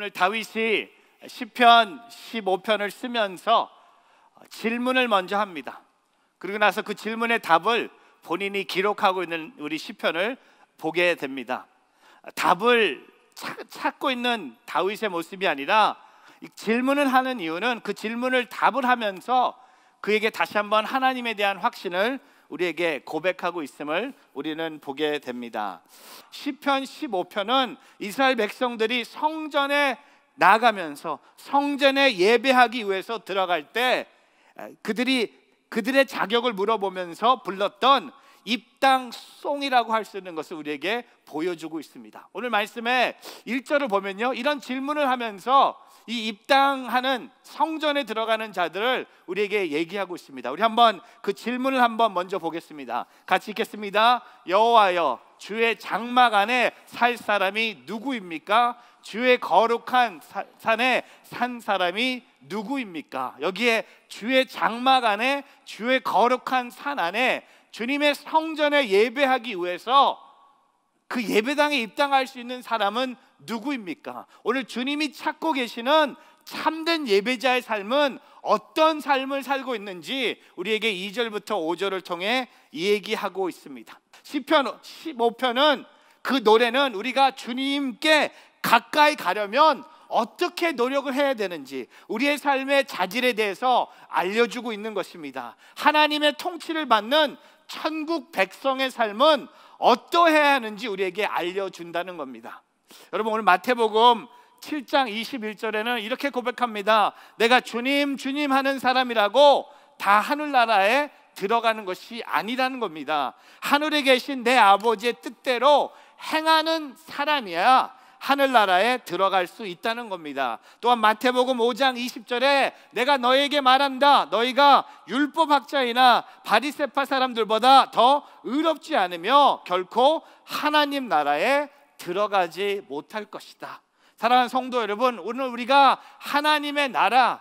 오늘 다윗이 시편 15편을 쓰면서 질문을 먼저 합니다. 그리고 나서 그 질문의 답을 본인이 기록하고 있는 우리 시편을 보게 됩니다. 답을 찾고 있는 다윗의 모습이 아니라 질문을 하는 이유는 그 질문을 답을 하면서 그에게 다시 한번 하나님에 대한 확신을 우리에게 고백하고 있음을 우리는 보게 됩니다. 시편 15편은 이스라엘 백성들이 성전에 나가면서 성전에 예배하기 위해서 들어갈 때 그들이 그들의 자격을 물어보면서 불렀던 입당송이라고 할 수 있는 것을 우리에게 보여주고 있습니다. 오늘 말씀에 1절을 보면요. 이런 질문을 하면서 이 입당하는 성전에 들어가는 자들을 우리에게 얘기하고 있습니다. 우리 한번 그 질문을 한번 먼저 보겠습니다. 같이 읽겠습니다. 여호와여 주의 장막 안에 살 사람이 누구입니까? 주의 거룩한 산에 산 사람이 누구입니까? 여기에 주의 장막 안에 주의 거룩한 산 안에 주님의 성전에 예배하기 위해서 그 예배당에 입당할 수 있는 사람은 누구입니까? 오늘 주님이 찾고 계시는 참된 예배자의 삶은 어떤 삶을 살고 있는지 우리에게 2절부터 5절을 통해 얘기하고 있습니다. 시편 15편은 그 노래는 우리가 주님께 가까이 가려면 어떻게 노력을 해야 되는지 우리의 삶의 자질에 대해서 알려주고 있는 것입니다. 하나님의 통치를 받는 천국 백성의 삶은 어떠해야 하는지 우리에게 알려준다는 겁니다. 여러분 오늘 마태복음 7장 21절에는 이렇게 고백합니다. 내가 주님 주님 하는 사람이라고 다 하늘나라에 들어가는 것이 아니라는 겁니다. 하늘에 계신 내 아버지의 뜻대로 행하는 사람이야. 하늘나라에 들어갈 수 있다는 겁니다. 또한 마태복음 5장 20절에 내가 너에게 말한다. 너희가 율법 학자이나 바리새파 사람들보다 더 의롭지 않으며 결코 하나님 나라에 들어가지 못할 것이다. 사랑하는 성도 여러분, 오늘 우리가 하나님의 나라,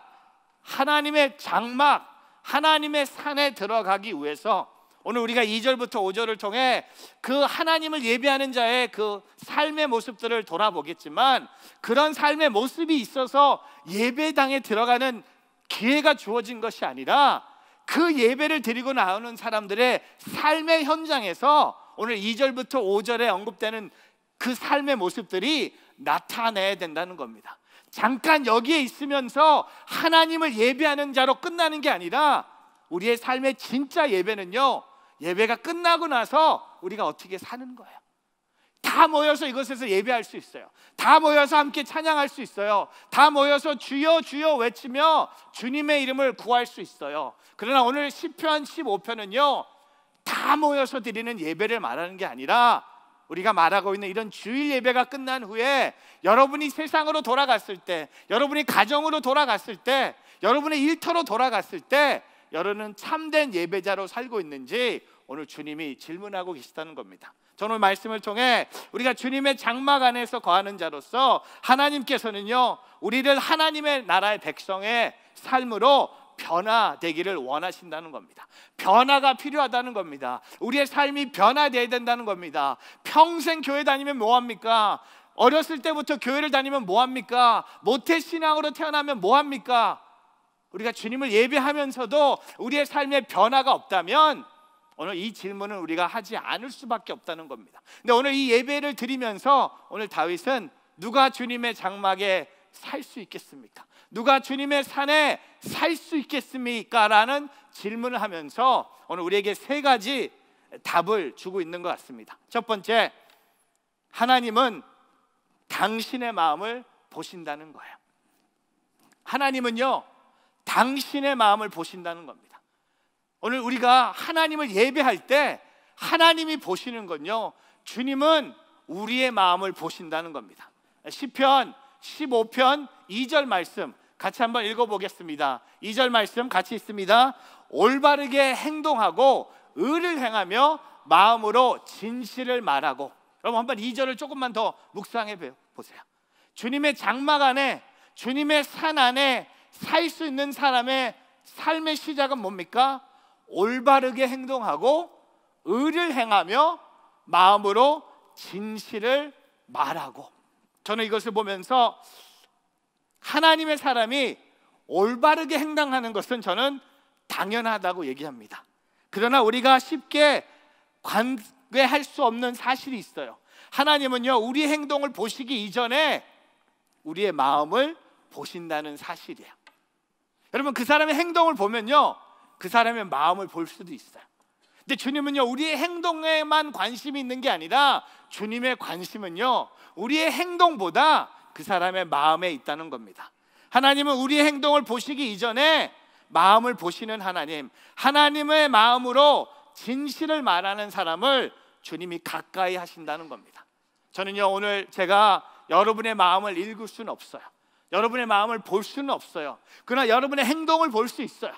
하나님의 장막, 하나님의 산에 들어가기 위해서 오늘 우리가 2절부터 5절을 통해 그 하나님을 예배하는 자의 그 삶의 모습들을 돌아보겠지만 그런 삶의 모습이 있어서 예배당에 들어가는 기회가 주어진 것이 아니라 그 예배를 드리고 나오는 사람들의 삶의 현장에서 오늘 2절부터 5절에 언급되는 그 삶의 모습들이 나타내야 된다는 겁니다. 잠깐 여기에 있으면서 하나님을 예배하는 자로 끝나는 게 아니라 우리의 삶의 진짜 예배는요, 예배가 끝나고 나서 우리가 어떻게 사는 거예요. 다 모여서 이것에서 예배할 수 있어요. 다 모여서 함께 찬양할 수 있어요. 다 모여서 주여 주여 외치며 주님의 이름을 구할 수 있어요. 그러나 오늘 시편 15편은요. 다 모여서 드리는 예배를 말하는 게 아니라 우리가 말하고 있는 이런 주일 예배가 끝난 후에 여러분이 세상으로 돌아갔을 때, 여러분이 가정으로 돌아갔을 때, 여러분의 일터로 돌아갔을 때 여러분은 참된 예배자로 살고 있는지 오늘 주님이 질문하고 계시다는 겁니다. 저는 말씀을 통해 우리가 주님의 장막 안에서 거하는 자로서 하나님께서는요 우리를 하나님의 나라의 백성의 삶으로 변화되기를 원하신다는 겁니다. 변화가 필요하다는 겁니다. 우리의 삶이 변화되야 된다는 겁니다. 평생 교회 다니면 뭐합니까? 어렸을 때부터 교회를 다니면 뭐합니까? 모태신앙으로 태어나면 뭐합니까? 우리가 주님을 예배하면서도 우리의 삶에 변화가 없다면 오늘 이 질문은 우리가 하지 않을 수밖에 없다는 겁니다. 근데 오늘 이 예배를 드리면서 오늘 다윗은 누가 주님의 장막에 살 수 있겠습니까? 누가 주님의 산에 살 수 있겠습니까? 라는 질문을 하면서 오늘 우리에게 세 가지 답을 주고 있는 것 같습니다. 첫 번째, 하나님은 당신의 마음을 보신다는 거예요. 하나님은요, 당신의 마음을 보신다는 겁니다. 오늘 우리가 하나님을 예배할 때 하나님이 보시는 건요. 주님은 우리의 마음을 보신다는 겁니다. 시편 15편 2절 말씀 같이 한번 읽어 보겠습니다. 2절 말씀 같이 있습니다. 올바르게 행동하고 의를 행하며 마음으로 진실을 말하고 여러분 한번 2절을 조금만 더 묵상해 보세요. 주님의 장막 안에 주님의 산 안에 살수 있는 사람의 삶의 시작은 뭡니까? 올바르게 행동하고 의를 행하며 마음으로 진실을 말하고 저는 이것을 보면서 하나님의 사람이 올바르게 행동하는 것은 저는 당연하다고 얘기합니다. 그러나 우리가 쉽게 관계할 수 없는 사실이 있어요. 하나님은요, 우리 행동을 보시기 이전에 우리의 마음을 보신다는 사실이야. 여러분 그 사람의 행동을 보면요. 그 사람의 마음을 볼 수도 있어요. 근데 주님은요. 우리의 행동에만 관심이 있는 게 아니라 주님의 관심은요. 우리의 행동보다 그 사람의 마음에 있다는 겁니다. 하나님은 우리의 행동을 보시기 이전에 마음을 보시는 하나님, 하나님의 마음으로 진실을 말하는 사람을 주님이 가까이 하신다는 겁니다. 저는요, 오늘 제가 여러분의 마음을 읽을 수는 없어요. 여러분의 마음을 볼 수는 없어요. 그러나 여러분의 행동을 볼 수 있어요.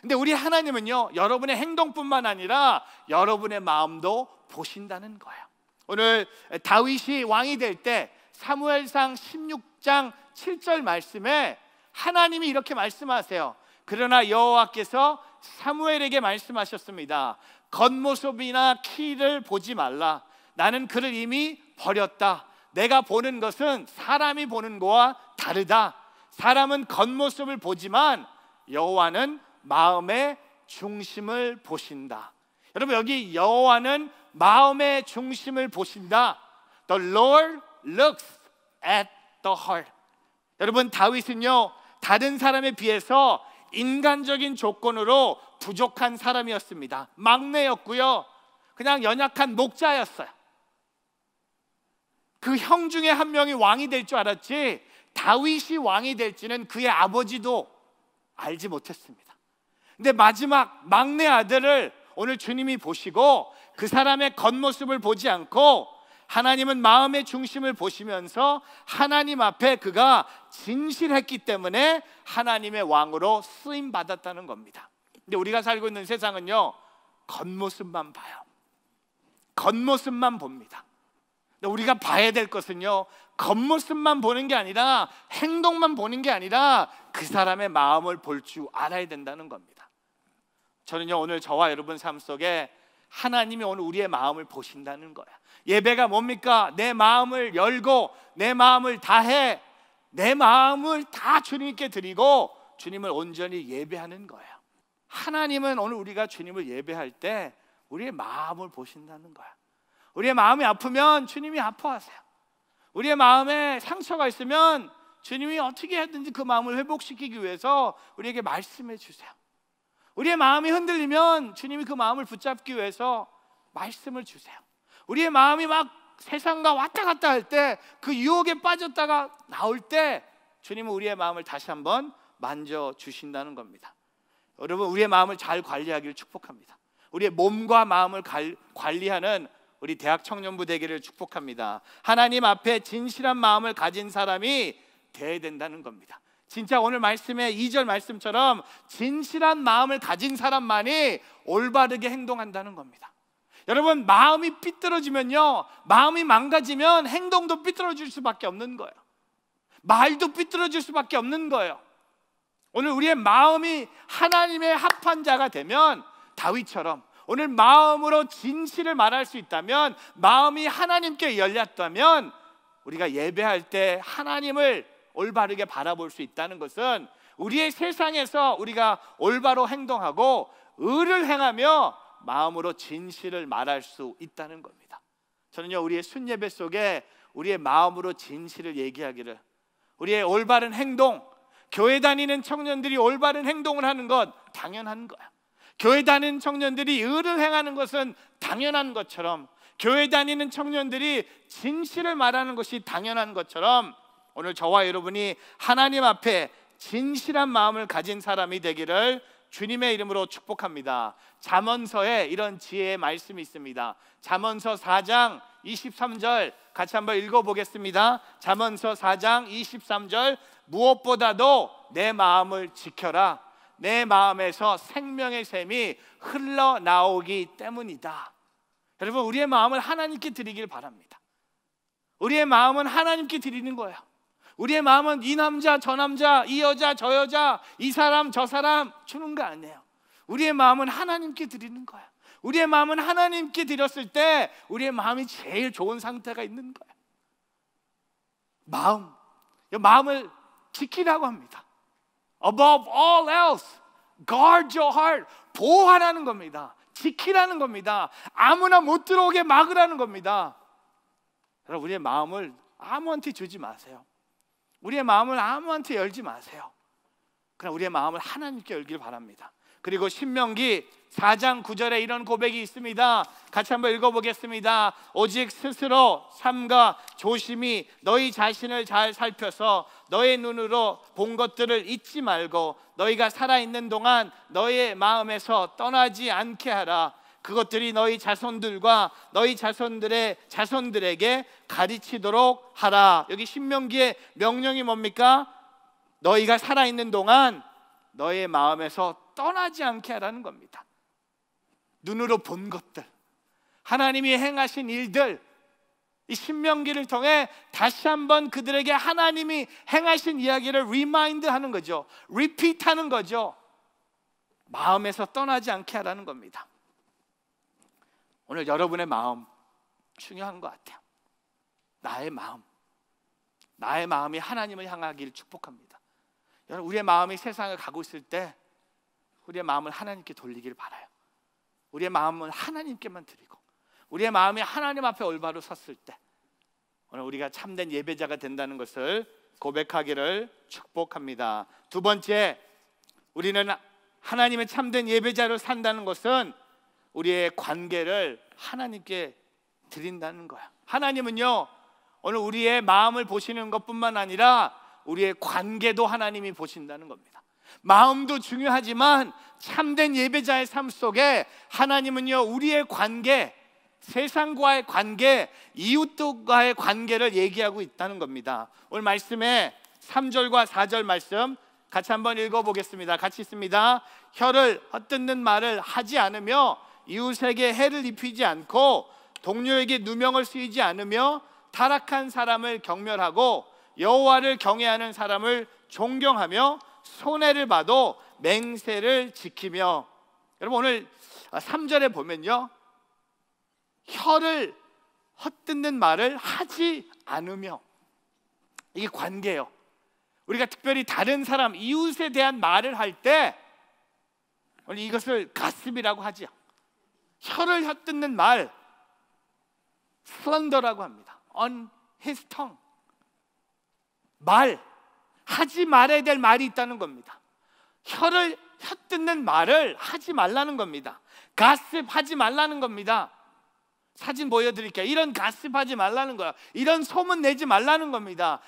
근데 우리 하나님은요, 여러분의 행동뿐만 아니라 여러분의 마음도 보신다는 거예요. 오늘 다윗이 왕이 될 때 사무엘상 16장 7절 말씀에 하나님이 이렇게 말씀하세요. 그러나 여호와께서 사무엘에게 말씀하셨습니다. 겉모습이나 키를 보지 말라. 나는 그를 이미 버렸다. 내가 보는 것은 사람이 보는 거와 다르다. 사람은 겉모습을 보지만 여호와는 마음의 중심을 보신다. 여러분 여기 여호와는 마음의 중심을 보신다. The Lord looks at the heart. 여러분 다윗은요 다른 사람에 비해서 인간적인 조건으로 부족한 사람이었습니다. 막내였고요. 그냥 연약한 목자였어요. 그 형 중에 한 명이 왕이 될 줄 알았지 다윗이 왕이 될지는 그의 아버지도 알지 못했습니다. 근데 마지막 막내 아들을 오늘 주님이 보시고 그 사람의 겉모습을 보지 않고 하나님은 마음의 중심을 보시면서 하나님 앞에 그가 진실했기 때문에 하나님의 왕으로 쓰임 받았다는 겁니다. 근데 우리가 살고 있는 세상은요, 겉모습만 봐요. 겉모습만 봅니다. 우리가 봐야 될 것은요 겉모습만 보는 게 아니라 행동만 보는 게 아니라 그 사람의 마음을 볼 줄 알아야 된다는 겁니다. 저는요 오늘 저와 여러분 삶 속에 하나님이 오늘 우리의 마음을 보신다는 거야. 예배가 뭡니까? 내 마음을 열고 내 마음을 다해 내 마음을 다 주님께 드리고 주님을 온전히 예배하는 거야. 하나님은 오늘 우리가 주님을 예배할 때 우리의 마음을 보신다는 거야. 우리의 마음이 아프면 주님이 아파하세요. 우리의 마음에 상처가 있으면 주님이 어떻게 하든지 그 마음을 회복시키기 위해서 우리에게 말씀해 주세요. 우리의 마음이 흔들리면 주님이 그 마음을 붙잡기 위해서 말씀을 주세요. 우리의 마음이 막 세상과 왔다 갔다 할 때 그 유혹에 빠졌다가 나올 때 주님은 우리의 마음을 다시 한번 만져 주신다는 겁니다. 여러분 우리의 마음을 잘 관리하기를 축복합니다. 우리의 몸과 마음을 관리하는 우리 대학 청년부 되기를 축복합니다. 하나님 앞에 진실한 마음을 가진 사람이 돼야 된다는 겁니다. 진짜 오늘 말씀의 2절 말씀처럼 진실한 마음을 가진 사람만이 올바르게 행동한다는 겁니다. 여러분, 마음이 삐뚤어지면요. 마음이 망가지면 행동도 삐뚤어질 수밖에 없는 거예요. 말도 삐뚤어질 수밖에 없는 거예요. 오늘 우리의 마음이 하나님의 합한 자가 되면 다윗처럼 오늘 마음으로 진실을 말할 수 있다면 마음이 하나님께 열렸다면 우리가 예배할 때 하나님을 올바르게 바라볼 수 있다는 것은 우리의 세상에서 우리가 올바로 행동하고 의를 행하며 마음으로 진실을 말할 수 있다는 겁니다. 저는요 우리의 순예배 속에 우리의 마음으로 진실을 얘기하기를 우리의 올바른 행동 교회 다니는 청년들이 올바른 행동을 하는 건 당연한 거야. 교회 다니는 청년들이 의를 행하는 것은 당연한 것처럼 교회 다니는 청년들이 진실을 말하는 것이 당연한 것처럼 오늘 저와 여러분이 하나님 앞에 진실한 마음을 가진 사람이 되기를 주님의 이름으로 축복합니다. 잠언서에 이런 지혜의 말씀이 있습니다. 잠언서 4장 23절 같이 한번 읽어 보겠습니다. 잠언서 4장 23절 무엇보다도 내 마음을 지켜라 내 마음에서 생명의 샘이 흘러나오기 때문이다. 여러분, 우리의 마음을 하나님께 드리길 바랍니다. 우리의 마음은 하나님께 드리는 거예요. 우리의 마음은 이 남자, 저 남자, 이 여자, 저 여자, 이 사람, 저 사람 주는 거 아니에요. 우리의 마음은 하나님께 드리는 거야. 우리의 마음은 하나님께 드렸을 때 우리의 마음이 제일 좋은 상태가 있는 거야. 마음. 마음을 지키라고 합니다. above all else, guard your heart. 보호하라는 겁니다. 지키라는 겁니다. 아무나 못 들어오게 막으라는 겁니다. 여러분, 우리의 마음을 아무한테 주지 마세요. 우리의 마음을 아무한테 열지 마세요. 그냥 우리의 마음을 하나님께 열길 바랍니다. 그리고 신명기 4장 9절에 이런 고백이 있습니다. 같이 한번 읽어보겠습니다. 오직 스스로 삼가 조심히 너희 자신을 잘 살펴서 너의 눈으로 본 것들을 잊지 말고 너희가 살아있는 동안 너의 마음에서 떠나지 않게 하라. 그것들이 너희 자손들과 너희 자손들의 자손들에게 가르치도록 하라. 여기 신명기의 명령이 뭡니까? 너희가 살아있는 동안 너의 마음에서 떠나지 않게 하라는 겁니다. 눈으로 본 것들, 하나님이 행하신 일들, 이 신명기를 통해 다시 한번 그들에게 하나님이 행하신 이야기를 리마인드 하는 거죠. 리피트 하는 거죠. 마음에서 떠나지 않게 하라는 겁니다. 오늘 여러분의 마음 중요한 것 같아요. 나의 마음. 나의 마음이 하나님을 향하기를 축복합니다. 여러분, 우리의 마음이 세상을 가고 있을 때 우리의 마음을 하나님께 돌리기를 바라요. 우리의 마음은 하나님께만 드리고 우리의 마음이 하나님 앞에 올바로 섰을 때 오늘 우리가 참된 예배자가 된다는 것을 고백하기를 축복합니다. 두 번째, 우리는 하나님의 참된 예배자로 산다는 것은 우리의 관계를 하나님께 드린다는 거야. 하나님은요, 오늘 우리의 마음을 보시는 것뿐만 아니라 우리의 관계도 하나님이 보신다는 겁니다. 마음도 중요하지만 참된 예배자의 삶 속에 하나님은요, 우리의 관계, 세상과의 관계, 이웃과의 들 관계를 얘기하고 있다는 겁니다. 오늘 말씀에 3절과 4절 말씀 같이 한번 읽어보겠습니다. 같이 있습니다. 혀를 헛듣는 말을 하지 않으며 이웃에게 해를 입히지 않고 동료에게 누명을 쓰이지 않으며 타락한 사람을 경멸하고 여호와를 경외하는 사람을 존경하며 손해를 봐도 맹세를 지키며 여러분 오늘 3절에 보면요 혀를 헛듣는 말을 하지 않으며 이게 관계예요 우리가 특별히 다른 사람 이웃에 대한 말을 할때 오늘 이것을 가슴이라고 하지 혀를 헛듣는 말 슬런더라고 합니다 on his tongue 말 하지 말아야 될 말이 있다는 겁니다. 혀를 혀뜯는 말을 하지 말라는 겁니다. 가습 하지 말라는 겁니다. 사진 보여드릴게요. 이런 가습 하지 말라는 거야. 이런 소문 내지 말라는 겁니다.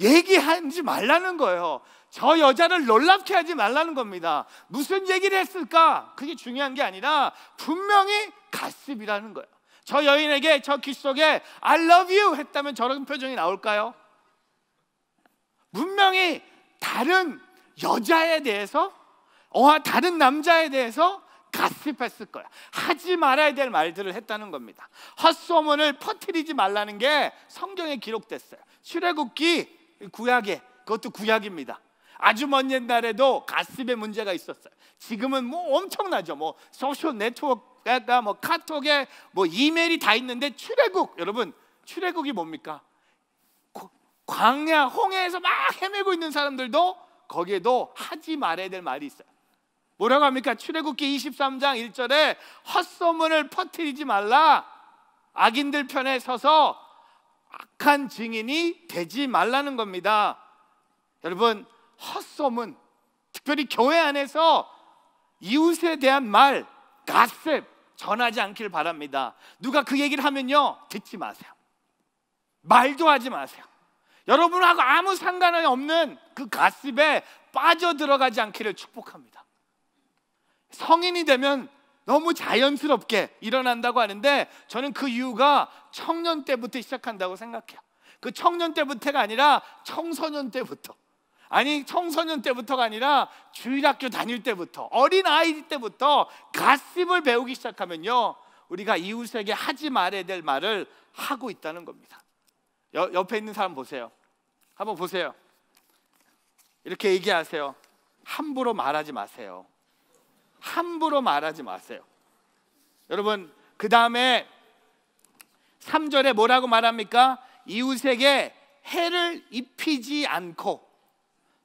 얘기하지 말라는 거예요. 저 여자를 놀랍게 하지 말라는 겁니다. 무슨 얘기를 했을까? 그게 중요한 게 아니라 분명히 가습이라는 거예요. 저 여인에게 저 귀 속에 I love you 했다면 저런 표정이 나올까요? 분명히 다른 여자에 대해서 어 다른 남자에 대해서 가스했을 거야. 하지 말아야 될 말들을 했다는 겁니다. 헛소문을 퍼뜨리지 말라는 게 성경에 기록됐어요. 출애굽기 구약에 그것도 구약입니다. 아주 먼 옛날에도 가습의 문제가 있었어요. 지금은 뭐 엄청나죠. 뭐 소셜 네트워크가 뭐 카톡에 뭐 이메일이 다 있는데 출애굽 여러분 출애굽이 뭡니까? 광야 홍해에서 막 헤매고 있는 사람들도 거기에도 하지 말아야 될 말이 있어요. 뭐라고 합니까? 출애굽기 23장 1절에 헛소문을 퍼뜨리지 말라. 악인들 편에 서서 악한 증인이 되지 말라는 겁니다. 여러분, 헛소문, 특별히 교회 안에서 이웃에 대한 말, 가셉 전하지 않길 바랍니다. 누가 그 얘기를 하면요, 듣지 마세요. 말도 하지 마세요. 여러분하고 아무 상관이 없는 그 가습에 빠져 들어가지 않기를 축복합니다. 성인이 되면 너무 자연스럽게 일어난다고 하는데 저는 그 이유가 청년 때부터 시작한다고 생각해요. 그 청년 때부터가 아니라 청소년 때부터. 아니 청소년 때부터가 아니라 주일학교 다닐 때부터 어린 아이 때부터 가십을 배우기 시작하면요 우리가 이웃에게 하지 말아야 될 말을 하고 있다는 겁니다. 옆에 있는 사람 보세요. 한번 보세요. 이렇게 얘기하세요. 함부로 말하지 마세요. 함부로 말하지 마세요. 여러분, 그 다음에 3절에 뭐라고 말합니까? 이웃에게 해를 입히지 않고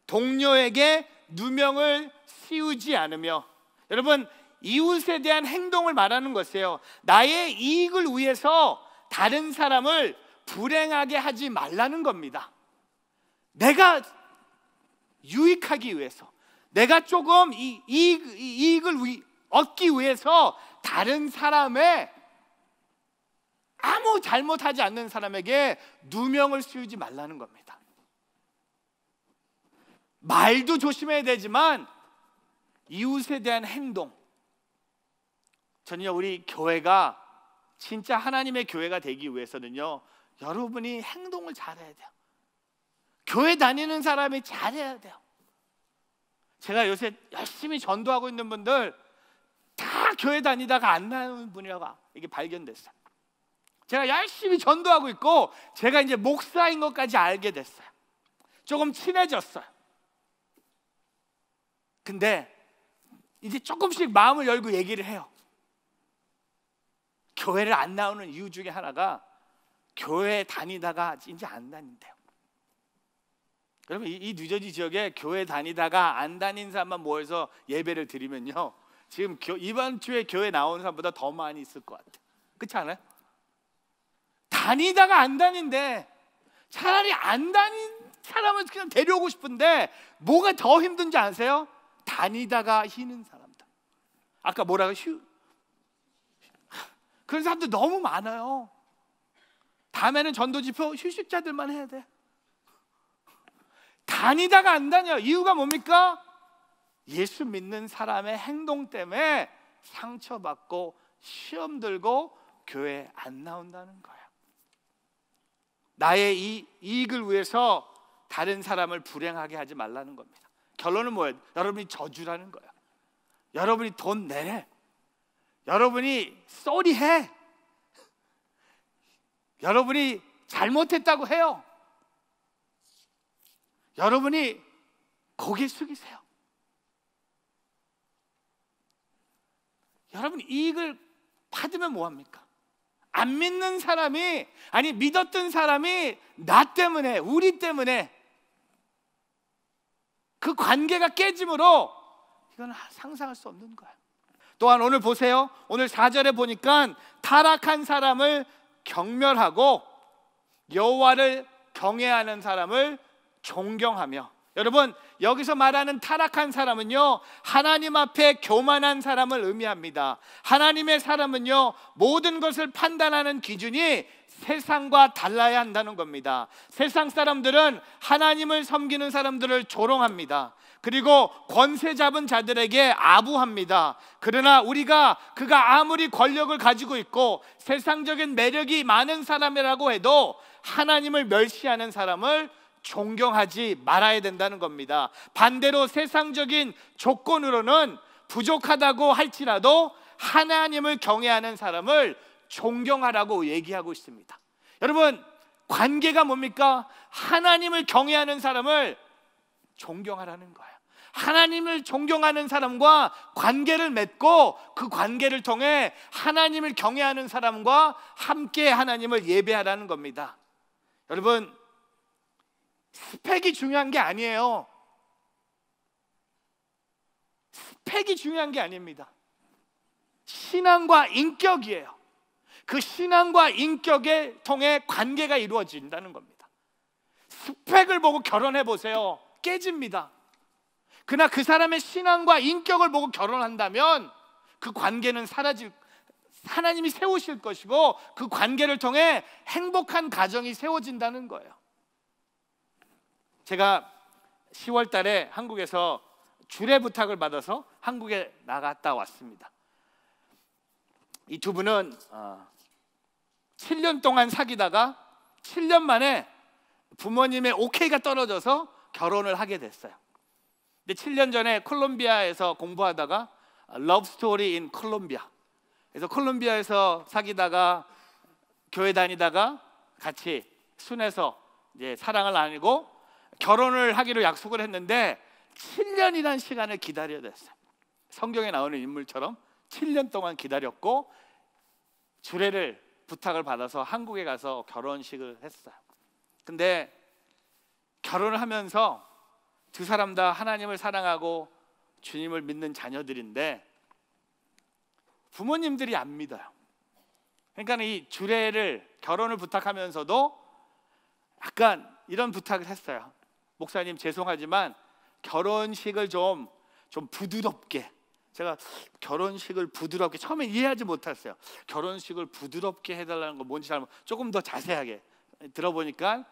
동료에게 누명을 씌우지 않으며 여러분 이웃에 대한 행동을 말하는 것이에요. 나의 이익을 위해서 다른 사람을 불행하게 하지 말라는 겁니다. 내가 유익하기 위해서 내가 조금 이, 이, 이익을 위, 얻기 위해서 다른 사람의 아무 잘못하지 않는 사람에게 누명을 씌우지 말라는 겁니다. 말도 조심해야 되지만 이웃에 대한 행동 전혀 우리 교회가 진짜 하나님의 교회가 되기 위해서는요 여러분이 행동을 잘해야 돼요. 교회 다니는 사람이 잘해야 돼요. 제가 요새 열심히 전도하고 있는 분들 다 교회 다니다가 안 나오는 분이라고 이게 발견됐어요. 제가 열심히 전도하고 있고 제가 이제 목사인 것까지 알게 됐어요. 조금 친해졌어요. 근데 이제 조금씩 마음을 열고 얘기를 해요. 교회를 안 나오는 이유 중에 하나가 교회 다니다가 이제 안 다닌대요. 여러분 이, 이 뉴저지 지역에 교회 다니다가 안 다닌 사람만 모여서 예배를 드리면요 지금 교, 이번 주에 교회 나온 사람보다 더 많이 있을 것 같아 그렇지 않아요? 다니다가 안 다닌데 차라리 안 다닌 사람을 그냥 데려오고 싶은데 뭐가 더 힘든지 아세요? 다니다가 쉬는 사람들 아까 뭐라고 휴 그런 사람들 너무 많아요 다음에는 전도지표 휴식자들만 해야 돼 다니다가 안 다녀. 이유가 뭡니까? 예수 믿는 사람의 행동 때문에 상처받고 시험 들고 교회 안 나온다는 거야. 나의 이 이익을 위해서 다른 사람을 불행하게 하지 말라는 겁니다. 결론은 뭐예요? 여러분이 저주라는 거야. 여러분이 돈 내래. 여러분이 쏘리해. 여러분이 잘못했다고 해요. 여러분이 고개 숙이세요. 여러분 이익을 받으면 뭐합니까? 안 믿는 사람이 아니 믿었던 사람이 나 때문에 우리 때문에 그 관계가 깨짐으로 이건 상상할 수 없는 거야. 또한 오늘 보세요. 오늘 4절에 보니까 타락한 사람을 경멸하고 여호와를 경외하는 사람을 존경하며 여러분 여기서 말하는 타락한 사람은요 하나님 앞에 교만한 사람을 의미합니다 하나님의 사람은요 모든 것을 판단하는 기준이 세상과 달라야 한다는 겁니다 세상 사람들은 하나님을 섬기는 사람들을 조롱합니다 그리고 권세 잡은 자들에게 아부합니다. 그러나 우리가 그가 아무리 권력을 가지고 있고 세상적인 매력이 많은 사람이라고 해도 하나님을 멸시하는 사람을 존경하지 말아야 된다는 겁니다. 반대로 세상적인 조건으로는 부족하다고 할지라도 하나님을 경외하는 사람을 존경하라고 얘기하고 있습니다. 여러분, 관계가 뭡니까? 하나님을 경외하는 사람을 존경하라는 거예 하나님을 존경하는 사람과 관계를 맺고 그 관계를 통해 하나님을 경외하는 사람과 함께 하나님을 예배하라는 겁니다. 여러분, 스펙이 중요한 게 아니에요. 스펙이 중요한 게 아닙니다. 신앙과 인격이에요. 그 신앙과 인격에 통해 관계가 이루어진다는 겁니다. 스펙을 보고 결혼해 보세요. 깨집니다. 그러나 그 사람의 신앙과 인격을 보고 결혼한다면 그 관계는 사라질 하나님이 세우실 것이고 그 관계를 통해 행복한 가정이 세워진다는 거예요. 제가 10월 달에 한국에서 주례 부탁을 받아서 한국에 나갔다 왔습니다. 이 두 분은 7년 어, 동안 사귀다가 7년 만에 부모님의 오케이가 떨어져서 결혼을 하게 됐어요. 근데 7년 전에 콜롬비아에서 공부하다가 러브 스토리 인 콜롬비아. 그래서 콜롬비아에서 사귀다가 교회 다니다가 같이 순해서 이제 사랑을 나누고 결혼을 하기로 약속을 했는데 7년이라는 시간을 기다려야 됐어요. 성경에 나오는 인물처럼 7년 동안 기다렸고 주례를 부탁을 받아서 한국에 가서 결혼식을 했어요. 근데 결혼을 하면서 두 사람 다 하나님을 사랑하고 주님을 믿는 자녀들인데 부모님들이 안 믿어요. 그러니까 이 주례를 결혼을 부탁하면서도 약간 이런 부탁을 했어요. 목사님 죄송하지만 결혼식을 좀 좀 부드럽게 제가 결혼식을 부드럽게 처음에 이해하지 못했어요. 결혼식을 부드럽게 해달라는 건 뭔지 잘못 조금 더 자세하게 들어보니까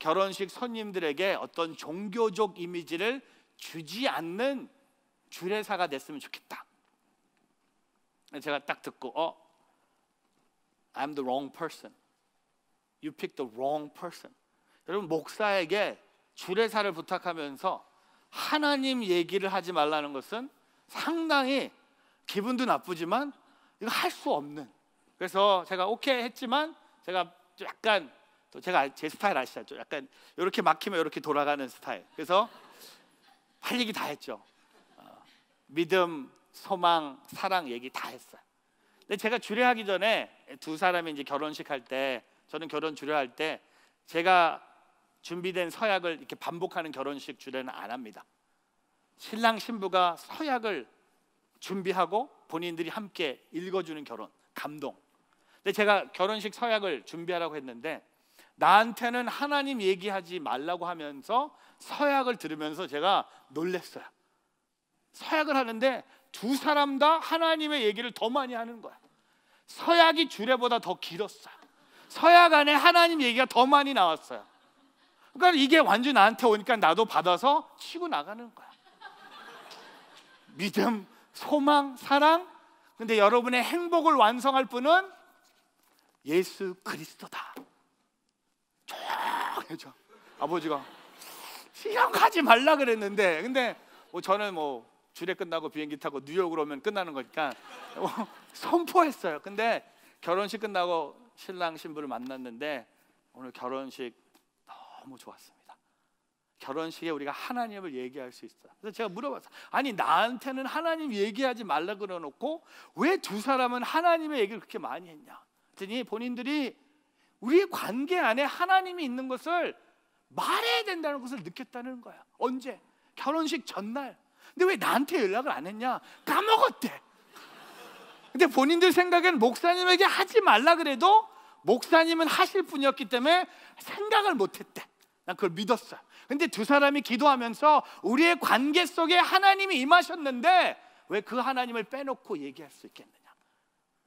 결혼식 손님들에게 어떤 종교적 이미지를 주지 않는 주례사가 됐으면 좋겠다. 제가 딱 듣고 어 I'm the wrong person. You picked the wrong person. 여러분 목사에게 주례사를 부탁하면서 하나님 얘기를 하지 말라는 것은 상당히 기분도 나쁘지만 이거 할 수 없는 그래서 제가 오케이 했지만 제가 약간 또 제가 제 스타일 아시죠? 약간 이렇게 막히면 이렇게 돌아가는 스타일. 그래서 할 얘기 다 했죠. 어, 믿음, 소망, 사랑 얘기 다 했어요. 근데 제가 주례하기 전에 두 사람이 이제 결혼식 할 때 저는 결혼 주례할 때 제가 준비된 서약을 이렇게 반복하는 결혼식 주례는 안 합니다. 신랑 신부가 서약을 준비하고 본인들이 함께 읽어주는 결혼 감동. 근데 제가 결혼식 서약을 준비하라고 했는데 나한테는 하나님 얘기하지 말라고 하면서 서약을 들으면서 제가 놀랐어요. 서약을 하는데 두 사람 다 하나님의 얘기를 더 많이 하는 거야. 서약이 주례보다 더 길었어요. 서약 안에 하나님 얘기가 더 많이 나왔어요. 그러니까 이게 완전 나한테 오니까 나도 받아서 치고 나가는 거야. 믿음, 소망, 사랑. 근데 여러분의 행복을 완성할 분은 예수 그리스도다. 조용해져. 아버지가 시험 가지 말라 그랬는데, 근데 뭐 저는 뭐 주례 끝나고 비행기 타고 뉴욕으로 오면 끝나는 거니까 뭐 선포했어요. 근데 결혼식 끝나고 신랑 신부를 만났는데 오늘 결혼식 너무 좋았습니다. 결혼식에 우리가 하나님을 얘기할 수 있다. 그래서 제가 물어봤어요. 아니 나한테는 하나님 얘기하지 말라 그래놓고 왜 두 사람은 하나님의 얘기를 그렇게 많이 했냐? 그랬더니 본인들이 우리 관계 안에 하나님이 있는 것을 말해야 된다는 것을 느꼈다는 거야. 언제? 결혼식 전날. 근데 왜 나한테 연락을 안 했냐? 까먹었대. 근데 본인들 생각엔 목사님에게 하지 말라 그래도 목사님은 하실 분이었기 때문에 생각을 못 했대. 난 그걸 믿었어요. 근데 두 사람이 기도하면서 우리의 관계 속에 하나님이 임하셨는데 왜 그 하나님을 빼놓고 얘기할 수 있겠느냐.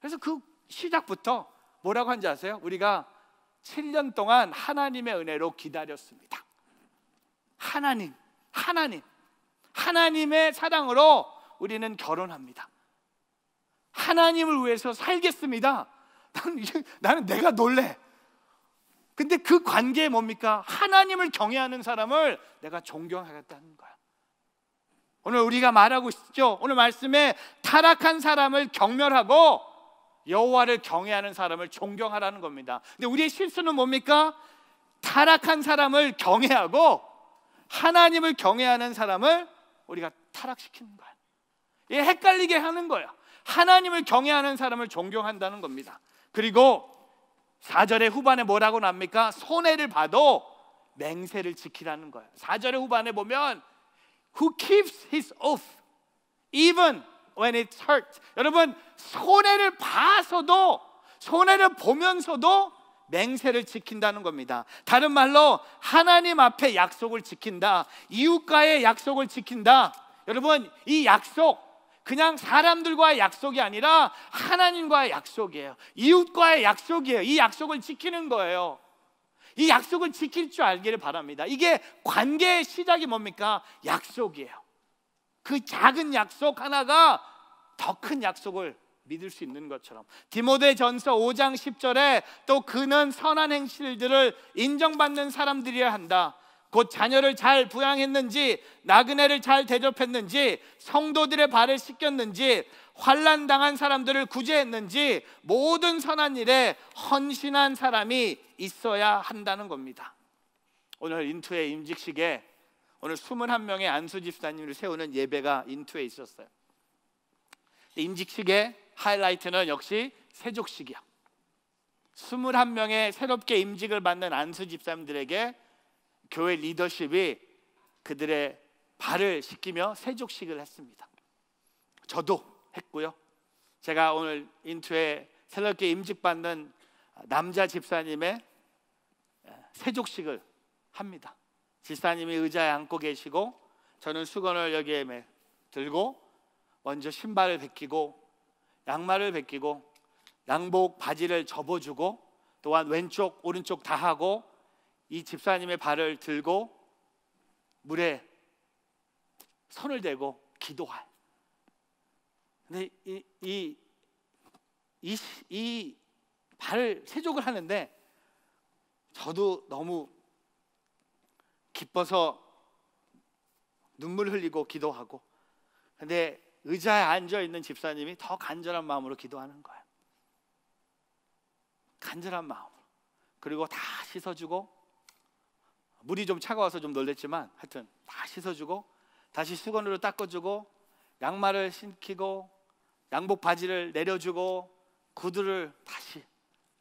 그래서 그 시작부터 뭐라고 한지 아세요? 우리가 7년 동안 하나님의 은혜로 기다렸습니다. 하나님, 하나님, 하나님의 사랑으로 우리는 결혼합니다. 하나님을 위해서 살겠습니다. 나는 내가 놀래. 근데 그 관계에 뭡니까? 하나님을 경외하는 사람을 내가 존경하겠다는 거야. 오늘 우리가 말하고 있죠. 오늘 말씀에 타락한 사람을 경멸하고 여호와를 경외하는 사람을 존경하라는 겁니다. 근데 우리의 실수는 뭡니까? 타락한 사람을 경외하고 하나님을 경외하는 사람을 우리가 타락시키는 거야. 이 헷갈리게 하는 거야. 하나님을 경외하는 사람을 존경한다는 겁니다. 그리고 4절의 후반에 뭐라고 납니까? 손해를 봐도 맹세를 지키라는 거예요. 4절의 후반에 보면 who keeps his oath even when i t hurt. 여러분, 손해를 봐서도 손해를 보면서도 맹세를 지킨다는 겁니다. 다른 말로 하나님 앞에 약속을 지킨다. 이웃과의 약속을 지킨다. 여러분, 이 약속 그냥 사람들과의 약속이 아니라 하나님과의 약속이에요. 이웃과의 약속이에요. 이 약속을 지키는 거예요. 이 약속을 지킬 줄 알기를 바랍니다. 이게 관계의 시작이 뭡니까? 약속이에요. 그 작은 약속 하나가 더 큰 약속을 믿을 수 있는 것처럼 디모데 전서 5장 10절에 또 그는 선한 행실들을 인정받는 사람들이어야 한다. 곧 자녀를 잘 부양했는지 나그네를 잘 대접했는지 성도들의 발을 씻겼는지 환란 당한 사람들을 구제했는지 모든 선한 일에 헌신한 사람이 있어야 한다는 겁니다. 오늘 인투의 임직식에 오늘 21명의 안수 집사님을 세우는 예배가 인투에 있었어요. 임직식의 하이라이트는 역시 세족식이야. 21명의 새롭게 임직을 받는 안수 집사님들에게 교회 리더십이 그들의 발을 씻기며 세족식을 했습니다. 저도 했고요. 제가 오늘 인투에 새롭게 임직받는 남자 집사님의 세족식을 합니다. 집사님이 의자에 앉고 계시고 저는 수건을 여기에 들고 먼저 신발을 벗기고 양말을 벗기고 양복 바지를 접어주고 또한 왼쪽 오른쪽 다 하고 이 집사님의 발을 들고 물에 손을 대고 기도할. 근데 이, 이, 이, 이 발을 세족을 하는데 저도 너무 기뻐서 눈물 흘리고 기도하고 근데 의자에 앉아 있는 집사님이 더 간절한 마음으로 기도하는 거야. 간절한 마음으로. 그리고 다 씻어주고 물이 좀 차가워서 좀 놀랬지만 하여튼 다 씻어주고 다시 수건으로 닦아주고 양말을 신키고 양복 바지를 내려주고 구두를 다시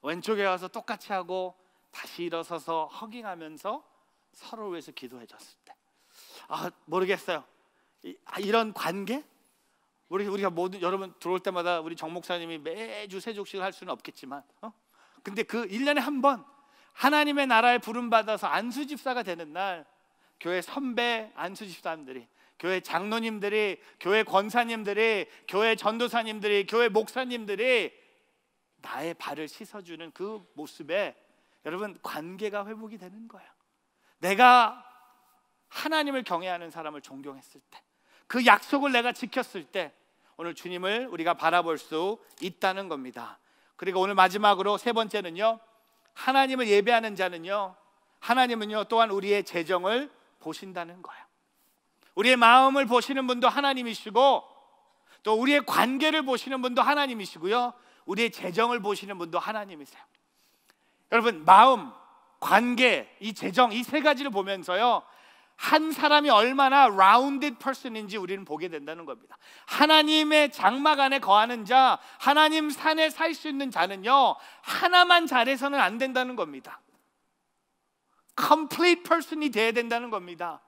왼쪽에 와서 똑같이 하고 다시 일어서서 허깅하면서 서로 위해서 기도해 줬을 때. 아, 모르겠어요. 이, 아, 이런 관계? 우리, 우리가 모든, 여러분 들어올 때마다 우리 정 목사님이 매주 세족식을 할 수는 없겠지만, 어? 근데 그 1년에 한번 하나님의 나라에 부름받아서 안수집사가 되는 날 교회 선배 안수집사님들이 교회 장로님들이 교회 권사님들이 교회 전도사님들이 교회 목사님들이 나의 발을 씻어주는 그 모습에 여러분 관계가 회복이 되는 거야 내가 하나님을 경외하는 사람을 존경했을 때 그 약속을 내가 지켰을 때 오늘 주님을 우리가 바라볼 수 있다는 겁니다 그리고 오늘 마지막으로 세 번째는요 하나님을 예배하는 자는요, 하나님은요, 또한 우리의 재정을 보신다는 거예요. 우리의 마음을 보시는 분도 하나님이시고, 또 우리의 관계를 보시는 분도 하나님이시고요, 우리의 재정을 보시는 분도 하나님이세요. 여러분, 마음, 관계, 이 재정, 이 세 가지를 보면서요, 한 사람이 얼마나 라운드 퍼슨인지 우리는 보게 된다는 겁니다. 하나님의 장막 안에 거하는 자, 하나님 산에 살 수 있는 자는요. 하나만 잘해서는 안 된다는 겁니다. complete person이 돼야 된다는 겁니다.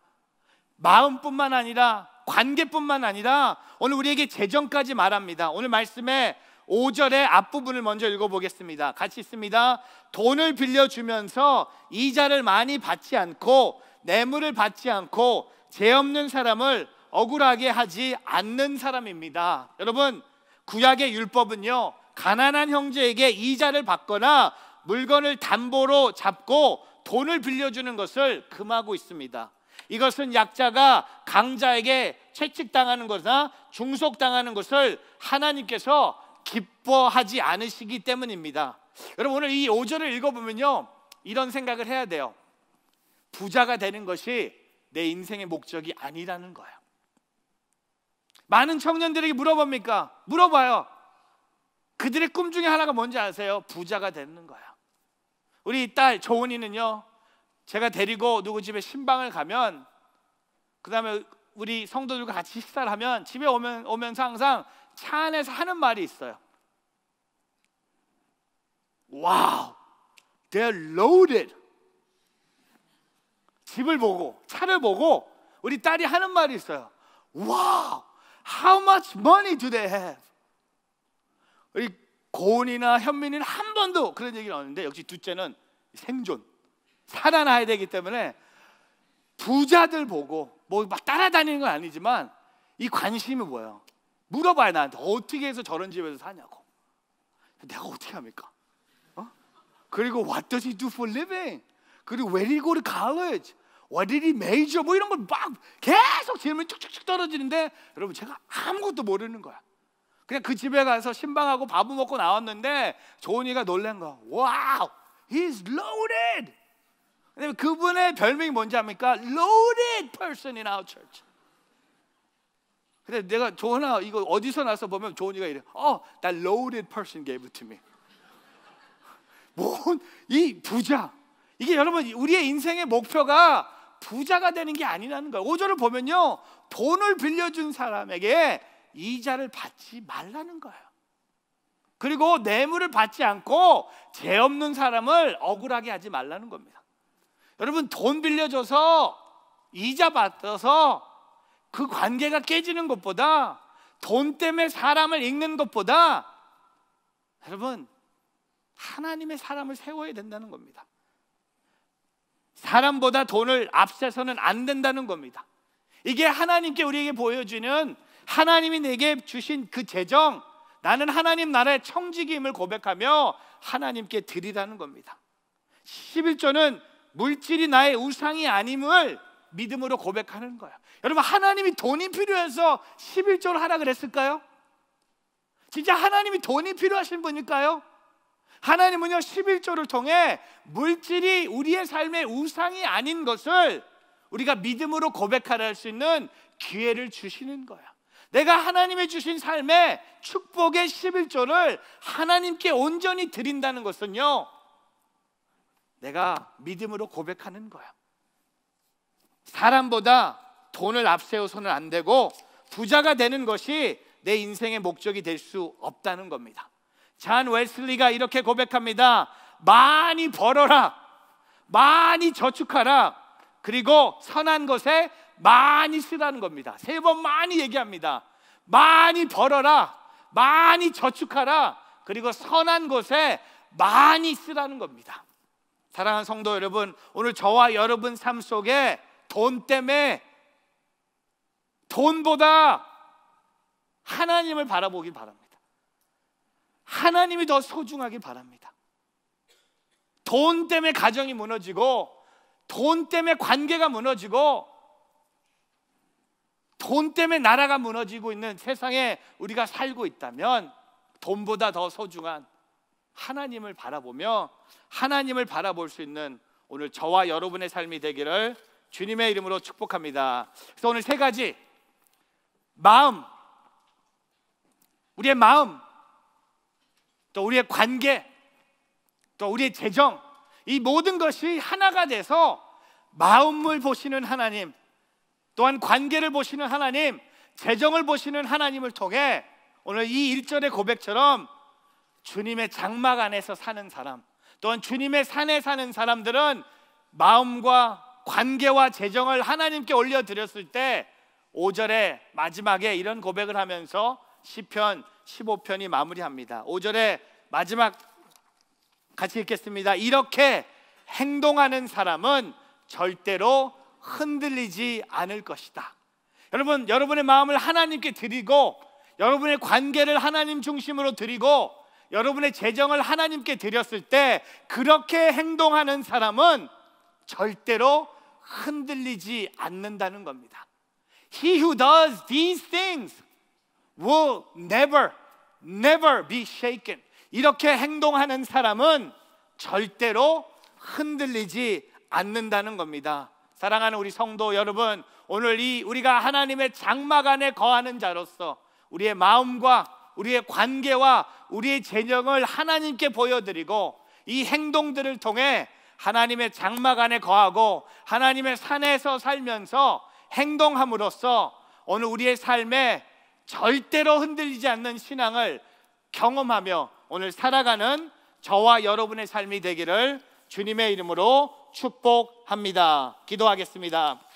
마음뿐만 아니라 관계뿐만 아니라 오늘 우리에게 재정까지 말합니다. 오늘 말씀에 5절의 앞부분을 먼저 읽어보겠습니다. 같이 있습니다. 돈을 빌려주면서 이자를 많이 받지 않고 뇌물을 받지 않고 죄 없는 사람을 억울하게 하지 않는 사람입니다. 여러분, 구약의 율법은요, 가난한 형제에게 이자를 받거나 물건을 담보로 잡고 돈을 빌려주는 것을 금하고 있습니다. 이것은 약자가 강자에게 채찍당하는 거나 중속당하는 것을 하나님께서 기뻐하지 않으시기 때문입니다. 여러분 오늘 이 5절을 읽어보면요. 이런 생각을 해야 돼요. 부자가 되는 것이 내 인생의 목적이 아니라는 거예요. 많은 청년들에게 물어봅니까? 물어봐요. 그들의 꿈 중에 하나가 뭔지 아세요? 부자가 되는 거야. 우리 딸 조은이는요. 제가 데리고 누구 집에 신방을 가면 그다음에 우리 성도들과 같이 식사를 하면 집에 오면 오면서 항상 차 안에서 하는 말이 있어요. 와우. They're loaded. 집을 보고 차를 보고 우리 딸이 하는 말이 있어요. 와, how much money do they have? 우리 고은이나 현민이는 한 번도 그런 얘기를 하는데 역시 둘째는 생존, 살아나야 되기 때문에 부자들 보고 뭐 막 따라다니는 건 아니지만 이 관심이 뭐예요? 물어봐요 나한테 어떻게 해서 저런 집에서 사냐고 내가 어떻게 합니까? 어? 그리고 what does he do for living? 그리고 where he go to college? 워디리 메이저 뭐 이런 걸막 계속 질문 이 쭉쭉쭉 떨어지는데 여러분 제가 아무것도 모르는 거야. 그냥 그 집에 가서 신방하고 밥을 먹고 나왔는데 조은이가 놀란 거. 와우, he's loaded. 그분의 별명이 뭔지 압니까? Loaded person in our church. 근데 내가 조은아 이거 어디서 나서 보면 조은이가 이래. 어, that loaded person gave it to me. 뭔 이 부자. 이게 여러분 우리의 인생의 목표가 부자가 되는 게 아니라는 거예요. 5절을 보면요. 돈을 빌려준 사람에게 이자를 받지 말라는 거예요. 그리고 뇌물을 받지 않고 죄 없는 사람을 억울하게 하지 말라는 겁니다. 여러분 돈 빌려줘서 이자 받아서 그 관계가 깨지는 것보다 돈 때문에 사람을 잃는 것보다 여러분 하나님의 사람을 세워야 된다는 겁니다. 사람보다 돈을 앞세서는 안 된다는 겁니다. 이게 하나님께 우리에게 보여주는 하나님이 내게 주신 그 재정, 나는 하나님 나라의 청지기임을 고백하며 하나님께 드리라는 겁니다. 11조는 물질이 나의 우상이 아님을 믿음으로 고백하는 거예요. 여러분, 하나님이 돈이 필요해서 11조를 하라 그랬을까요? 진짜 하나님이 돈이 필요하신 분일까요? 하나님은요 11조를 통해 물질이 우리의 삶의 우상이 아닌 것을 우리가 믿음으로 고백할 수 있는 기회를 주시는 거야. 내가 하나님의 주신 삶의 축복의 11조를 하나님께 온전히 드린다는 것은요. 내가 믿음으로 고백하는 거야. 사람보다 돈을 앞세워서는 안 되고 부자가 되는 것이 내 인생의 목적이 될 수 없다는 겁니다. 잔 웨슬리가 이렇게 고백합니다. 많이 벌어라. 많이 저축하라. 그리고 선한 것에 많이 쓰라는 겁니다. 세 번 많이 얘기합니다. 많이 벌어라. 많이 저축하라. 그리고 선한 것에 많이 쓰라는 겁니다. 사랑하는 성도 여러분, 오늘 저와 여러분 삶 속에 돈 때문에 돈보다 하나님을 바라보길 바랍니다. 하나님이 더 소중하길 바랍니다. 돈 때문에 가정이 무너지고, 돈 때문에 관계가 무너지고, 돈 때문에 나라가 무너지고 있는 세상에 우리가 살고 있다면, 돈보다 더 소중한 하나님을 바라보며 하나님을 바라볼 수 있는 오늘 저와 여러분의 삶이 되기를 주님의 이름으로 축복합니다. 그래서 오늘 세 가지 마음 우리의 마음 또 우리의 관계, 또 우리의 재정, 이 모든 것이 하나가 돼서 마음을 보시는 하나님, 또한 관계를 보시는 하나님, 재정을 보시는 하나님을 통해 오늘 이일절의 고백처럼 주님의 장막 안에서 사는 사람, 또한 주님의 산에 사는 사람들은 마음과 관계와 재정을 하나님께 올려드렸을 때 5절에 마지막에 이런 고백을 하면서 시편 15편이 마무리합니다. 5절에 마지막 같이 읽겠습니다. 이렇게 행동하는 사람은 절대로 흔들리지 않을 것이다. 여러분, 여러분의 마음을 하나님께 드리고 여러분의 관계를 하나님 중심으로 드리고 여러분의 재정을 하나님께 드렸을 때 그렇게 행동하는 사람은 절대로 흔들리지 않는다는 겁니다. He who does these things will never, never be shaken. 이렇게 행동하는 사람은 절대로 흔들리지 않는다는 겁니다. 사랑하는 우리 성도 여러분, 오늘 이 우리가 하나님의 장막 안에 거하는 자로서 우리의 마음과 우리의 관계와 우리의 재정을 하나님께 보여드리고 이 행동들을 통해 하나님의 장막 안에 거하고 하나님의 산에서 살면서 행동함으로써 오늘 우리의 삶에 절대로 흔들리지 않는 신앙을 경험하며 오늘 살아가는 저와 여러분의 삶이 되기를 주님의 이름으로 축복합니다. 기도하겠습니다.